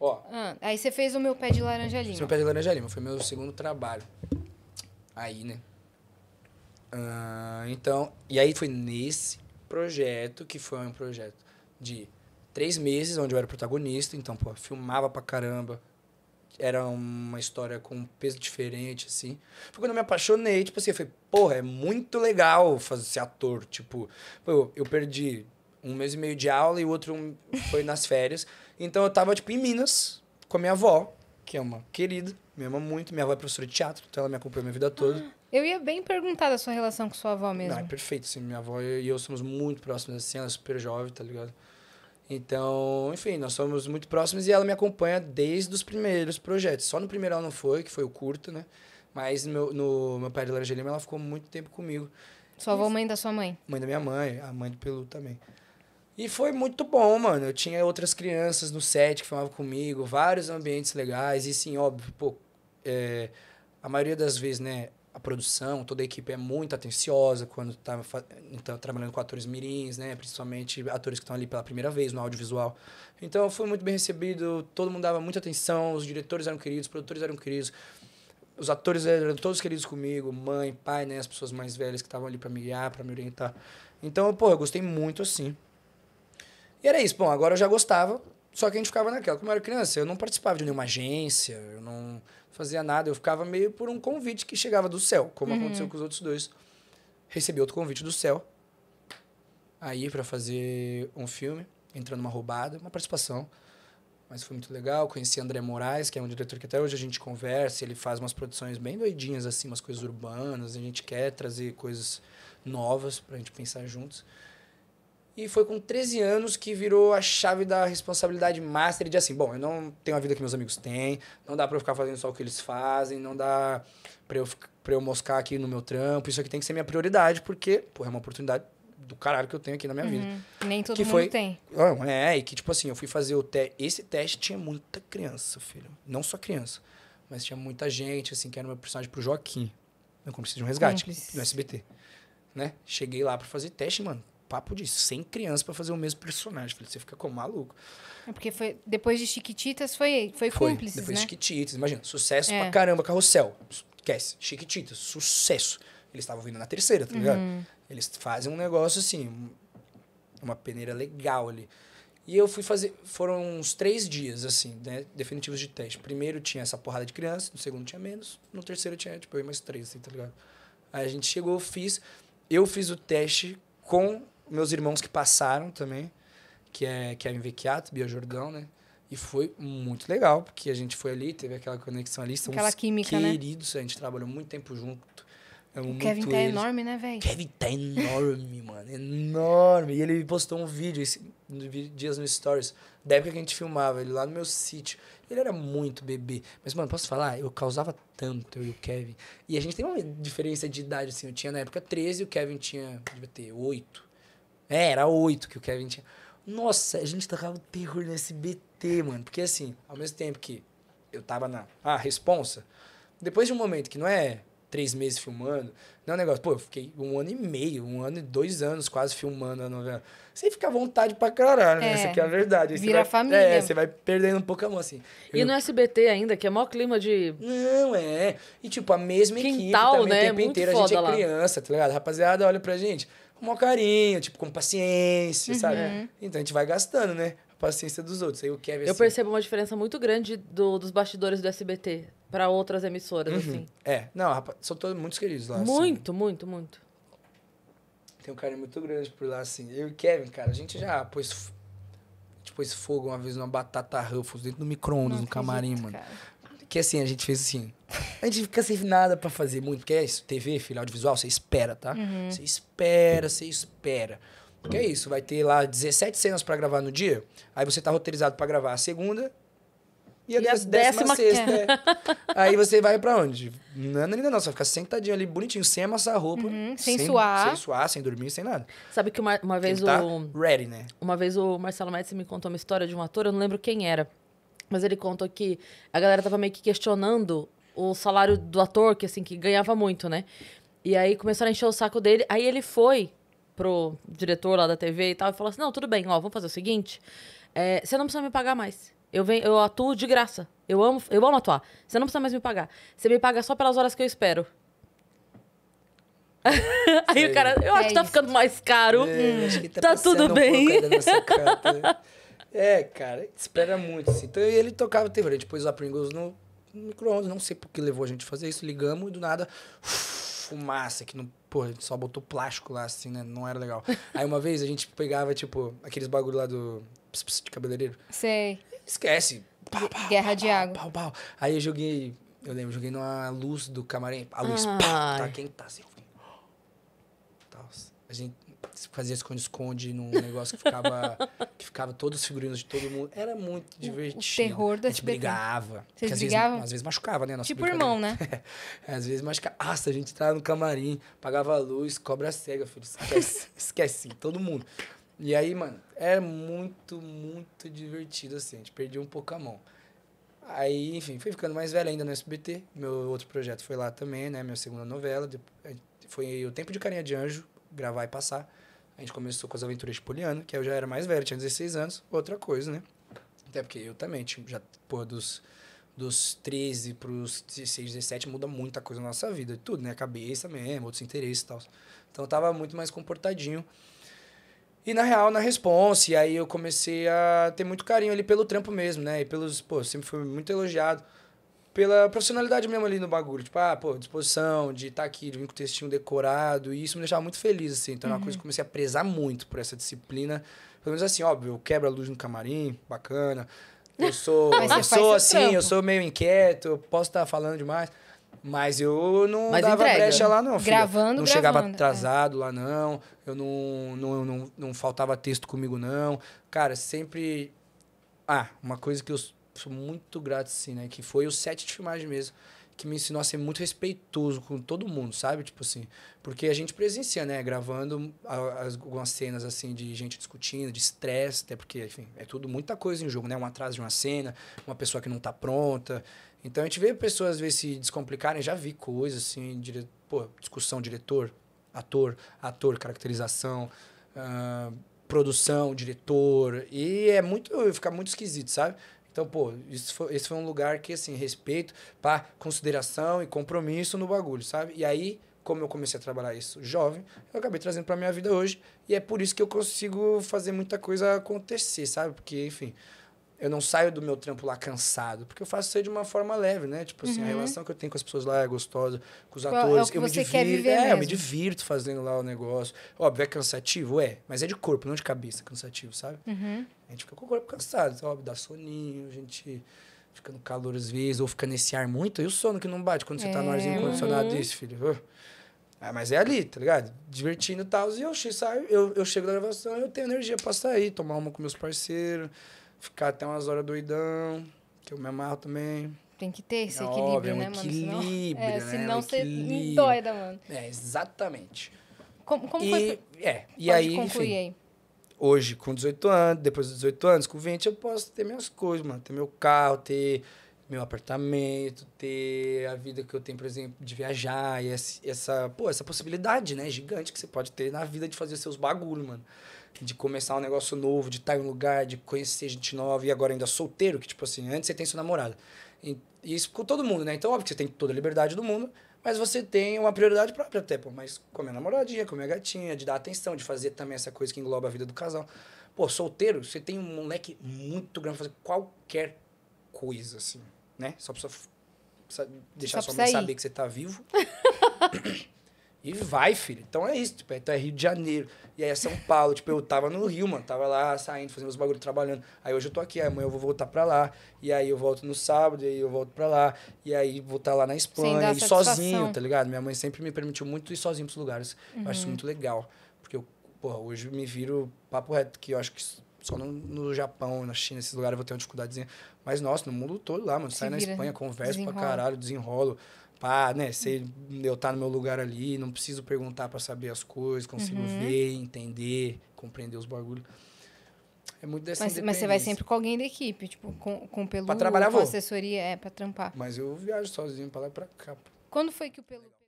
Ó. Ah, aí você fez o meu pé de laranja lima. Fiz meu pé de laranja lima, foi meu segundo trabalho. Aí, né? Ah, então, e aí foi nesse projeto, que foi um projeto de três meses, onde eu era protagonista, então, pô, filmava pra caramba. Era uma história com um peso diferente, assim. Foi quando eu me apaixonei, tipo assim, eu falei, porra, é muito legal fazer ser ator. Tipo, eu perdi um mês e meio de aula e o outro foi nas férias. Então eu tava, tipo, em Minas, com a minha avó, que é uma querida, me ama muito. Minha avó é professora de teatro, então ela me acompanhou a minha vida toda. Ah, eu ia bem perguntar da sua relação com sua avó ah, é mesmo. Não, é perfeito, sim. Minha avó e eu somos muito próximos, assim, ela é super jovem, tá ligado? Então, enfim, nós somos muito próximos e ela me acompanha desde os primeiros projetos. Só no primeiro ela não foi, que foi o curto, né? Mas meu, no meu pai de Laranjeira ela ficou muito tempo comigo. Sua avó, mãe da sua mãe? Mãe da minha mãe, a mãe do Pelu também. E foi muito bom, mano. Eu tinha outras crianças no set que filmavam comigo, vários ambientes legais. E sim, óbvio, pô, é, a maioria das vezes, né, a produção, toda a equipe é muito atenciosa quando tá, então trabalhando com atores mirins, né? Principalmente atores que estão ali pela primeira vez no audiovisual. Então, eu fui muito bem recebido, todo mundo dava muita atenção, os diretores eram queridos, os produtores eram queridos os atores eram todos queridos comigo, mãe, pai, né, as pessoas mais velhas que estavam ali para me guiar, para me orientar. Então, pô, eu gostei muito assim. E era isso. Bom, agora eu já gostava, só que a gente ficava naquela. Como eu era criança, eu não participava de nenhuma agência, eu não fazia nada. Eu ficava meio por um convite que chegava do céu, como uhum. aconteceu com os outros dois. Recebi outro convite do céu. Aí para fazer um filme, entrando numa roubada, uma participação. Mas foi muito legal. Conheci André Moraes, que é um diretor que até hoje a gente conversa. Ele faz umas produções bem doidinhas, assim, umas coisas urbanas. A gente quer trazer coisas novas para a gente pensar juntos. E foi com 13 anos que virou a chave da responsabilidade master de assim, bom, eu não tenho a vida que meus amigos têm, não dá para eu ficar fazendo só o que eles fazem, não dá para eu para eu moscar aqui no meu trampo, isso aqui tem que ser minha prioridade, porque, pô, é uma oportunidade do caralho que eu tenho aqui na minha uhum. vida. Nem todo que mundo foi... tem. Ah, é, e que, tipo assim, eu fui fazer o teste. Esse teste tinha muita criança, filho. Não só criança, mas tinha muita gente, assim, que era meu personagem pro Joaquim. Eu comecei de um resgate Cúmplice. no SBT. Né? Cheguei lá para fazer teste, mano papo de 100 crianças para fazer o mesmo personagem. Falei, você fica como maluco. É porque foi, depois de Chiquititas foi, foi, foi cúmplices, depois né? de Chiquititas, imagina, sucesso é. pra caramba, Carrossel. Esquece, Chiquititas, sucesso. Eles estavam vindo na terceira, tá ligado? Uhum. Eles fazem um negócio assim, uma peneira legal ali. E eu fui fazer. Foram uns três dias, assim, né? Definitivos de teste. Primeiro tinha essa porrada de criança, no segundo tinha menos, no terceiro tinha, tipo, eu mais três, assim, tá ligado? Aí a gente chegou, fiz. Eu fiz o teste com meus irmãos que passaram também, que é, que é Bia Jordão, né? E foi muito legal, porque a gente foi ali, teve aquela conexão ali. São aquela química, né? queridos, né? a gente trabalhou muito tempo junto. o Kevin tá eles. enorme, né, velho? Kevin tá enorme, mano. Enorme. E ele postou um vídeo esse, dias no Stories, da época que a gente filmava, ele lá no meu sítio. Ele era muito bebê. Mas, mano, posso falar? Eu causava tanto, eu e o Kevin. E a gente tem uma diferença de idade, assim. Eu tinha na época 13 e o Kevin tinha, devia ter, 8. É, era oito que o Kevin tinha. Nossa, a gente tocava terror no SBT, mano. Porque assim, ao mesmo tempo que eu tava na ah, responsa, depois de um momento que não é três meses filmando, não é um negócio, pô, eu fiquei um ano e meio, um ano e dois anos quase filmando a novela. Você fica à vontade pra caralho, né? É. Essa é. aqui é a verdade. Aí Vira vai, família. É, você vai perdendo um pouco a mão, assim. Eu, e no SBT ainda, que é maior clima de... Não, é. E tipo, a mesma Quintal, equipe também né? o tempo Muito inteiro. A gente é criança, tá ligado? A rapaziada olha pra gente com maior carinho, tipo, com paciência, uhum. sabe? Então a gente vai gastando, né? A paciência dos outros. Aí o Kevin, assim... Eu percebo uma diferença muito grande do, dos bastidores do SBT para outras emissoras, uhum. assim. É, não, rapaz, são todos muito queridos lá. Assim. Muito, assim. muito, muito. Tem um carinho muito grande por lá, assim. Eu e o Kevin, cara, a gente já pôs. A gente tipo, fogo uma vez numa batata Ruffles dentro do micro-ondas, no camarim, mano. Cara. Que assim, a gente fez assim. A gente fica sem nada para fazer muito, porque é isso, TV, filho, audiovisual, você espera, tá? Uhum. Você espera, você espera. Porque é isso, vai ter lá 17 cenas para gravar no dia, aí você tá roteirizado para gravar a segunda e a, e décima, décima sexta. É. aí você vai para onde? Não, é não, não, não, vai ficar sentadinho ali, bonitinho, sem amassar a roupa. Uhum, sem, sem, suar. Sem suar, sem dormir, sem nada. Sabe que uma, uma vez tá o... ready, né? Uma vez o Marcelo Médici me contou uma história de um ator, eu não lembro quem era. Mas ele contou que a galera tava meio que questionando o salário do ator, que assim, que ganhava muito, né? E aí começaram a encher o saco dele. Aí ele foi pro diretor lá da TV e tal e falou assim: não, tudo bem, ó, vamos fazer o seguinte. É, você não precisa me pagar mais. Eu, venho, eu atuo de graça. Eu amo, eu amo atuar. Você não precisa mais me pagar. Você me paga só pelas horas que eu espero. aí o cara, eu acho que tá é ficando mais caro. É, tá, tá tudo bem. Um é, cara, espera muito. Assim. Então ele tocava terror. Depois a Pringles no micro-ondas, não sei por que levou a gente a fazer isso, ligamos e do nada, fumaça, que não, pô, só botou plástico lá, assim, né, não era legal. Aí uma vez a gente pegava, tipo, aqueles bagulho lá do, ps, pss, de cabeleireiro. Sei. Esquece. Pau, pau, Guerra pau, de água. Pau, Aí eu joguei, eu lembro, joguei numa luz do camarim, a luz, Ai. pá, tá quem tá assim, A gente, fazia esconde-esconde num negócio que ficava, que ficava todos os figurinos de todo mundo. Era muito divertido. O terror da A gente brigava. Vocês às brigavam? Vezes, às vezes machucava, né? Nossa tipo irmão, né? às vezes machucava. Nossa, a gente tava tá no camarim, pagava a luz, cobra cega, filho. Esquece, esquece todo mundo. E aí, mano, era é muito, muito divertido, assim. A gente perdia um pouco a mão. Aí, enfim, fui ficando mais velho ainda no SBT. Meu outro projeto foi lá também, né? Minha segunda novela. Foi o Tempo de Carinha de Anjo, gravar e passar. A gente começou com as aventuras de Poliana que eu já era mais velho, tinha 16 anos, outra coisa, né? Até porque eu também, tipo, já, pô, dos, dos 13 pros 16, 17, muda muita coisa na nossa vida, tudo, né? Cabeça mesmo, outros interesses e tal. Então tava muito mais comportadinho. E na real, na response, e aí eu comecei a ter muito carinho ali pelo trampo mesmo, né? E pelos, pô, sempre fui muito elogiado pela profissionalidade mesmo ali no bagulho. Tipo, ah, pô, disposição de estar tá aqui, de vir com o textinho decorado. E isso me deixava muito feliz, assim. Então, uhum. é uma coisa que uhum. comecei a prezar muito por essa disciplina. Pelo menos assim, óbvio, eu quebro a luz no camarim, bacana. Eu sou, eu sou assim, trampo. eu sou meio inquieto, eu posso estar tá falando demais. Mas eu não mas dava entrega. brecha lá, não. Filha. Gravando, Não gravando, chegava é. atrasado é. lá, não. Eu não, não, não, não faltava texto comigo, não. Cara, sempre. Ah, uma coisa que eu sou muito grato, assim, né? Que foi o set de filmagem mesmo, que me ensinou a ser muito respeitoso com todo mundo, sabe? Tipo assim, porque a gente presencia, né? Gravando algumas cenas, assim, de gente discutindo, de estresse, até porque, enfim, é tudo muita coisa em jogo, né? Um atraso de uma cena, uma pessoa que não tá pronta. Então a gente vê pessoas, às vezes, se descomplicarem, já vi coisas, assim, dire... pô, discussão, diretor, ator, ator, caracterização. Uh, produção, diretor, e é muito, fica muito esquisito, sabe? Então, pô, isso foi, esse foi um lugar que, assim, respeito, pá, consideração e compromisso no bagulho, sabe? E aí, como eu comecei a trabalhar isso jovem, eu acabei trazendo pra minha vida hoje. E é por isso que eu consigo fazer muita coisa acontecer, sabe? Porque, enfim, eu não saio do meu trampo lá cansado, porque eu faço isso de uma forma leve, né? Tipo assim, uhum. a relação que eu tenho com as pessoas lá é gostosa, com os é atores, é eu me divirto, é, mesmo. eu me divirto fazendo lá o negócio. Óbvio, é cansativo, é, mas é de corpo, não de cabeça, cansativo, sabe? Uhum. A gente fica com o corpo cansado, então, óbvio, dá soninho, a gente fica no calor às vezes, ou fica nesse ar muito, e o sono que não bate quando você tá no arzinho é. condicionado uhum. filho. Ah, mas é ali, tá ligado? Divertindo e tal. E eu, eu, eu chego da gravação eu tenho energia pra sair, tomar uma com meus parceiros, ficar até umas horas doidão, que eu me amarro também. Tem que ter é esse é equilíbrio, óbvio, né, um mano? Equilíbrio, é, né? É senão você equilíbrio. doida, mano. É, exatamente. Como, como e, foi? É, e Pode aí, enfim, aí. Hoje, com 18 anos, depois dos 18 anos, com 20, eu posso ter minhas coisas, mano. Ter meu carro, ter meu apartamento, ter a vida que eu tenho, por exemplo, de viajar, e essa, pô, essa possibilidade, né, gigante que você pode ter na vida de fazer seus bagulho, mano. De começar um negócio novo, de estar em um lugar, de conhecer gente nova, e agora ainda solteiro, que, tipo assim, antes você tem sua namorada. E, e isso com todo mundo, né? Então, óbvio que você tem toda a liberdade do mundo, mas você tem uma prioridade própria até, pô, mas com a minha namoradinha, com a minha gatinha, de dar atenção, de fazer também essa coisa que engloba a vida do casal. Pô, solteiro, você tem um moleque muito grande pra fazer qualquer coisa, assim né? Só precisa, precisa deixar só sua mãe ir. saber que você tá vivo. e vai, filho. Então é isso, tipo, então é Rio de Janeiro. E aí é São Paulo, tipo, eu tava no Rio, mano, tava lá saindo, fazendo os bagulhos trabalhando. Aí hoje eu tô aqui, aí amanhã eu vou voltar pra lá. E aí eu volto no sábado, e aí eu volto pra lá. E aí vou estar tá lá na Espanha, e sozinho, tá ligado? Minha mãe sempre me permitiu muito ir sozinho pros lugares. Uhum. Eu acho isso uhum. muito legal. Porque eu, porra, hoje me viro papo reto, que eu acho que só no, no Japão, na China, esses lugares eu vou ter uma dificuldadezinha. Mas, nossa, no mundo todo lá, mano. Sai na Espanha, converso pra caralho, desenrolo. Pá, né? Sei eu tá no meu lugar ali, não preciso perguntar para saber as coisas, consigo uhum. ver, entender, compreender os bagulhos. É muito dessa mas, mas você vai sempre com alguém da equipe, tipo, com, com pelu, pra trabalhar, com a assessoria, é, pra trampar. Mas eu viajo sozinho pra lá e pra cá. Quando foi que o pelu...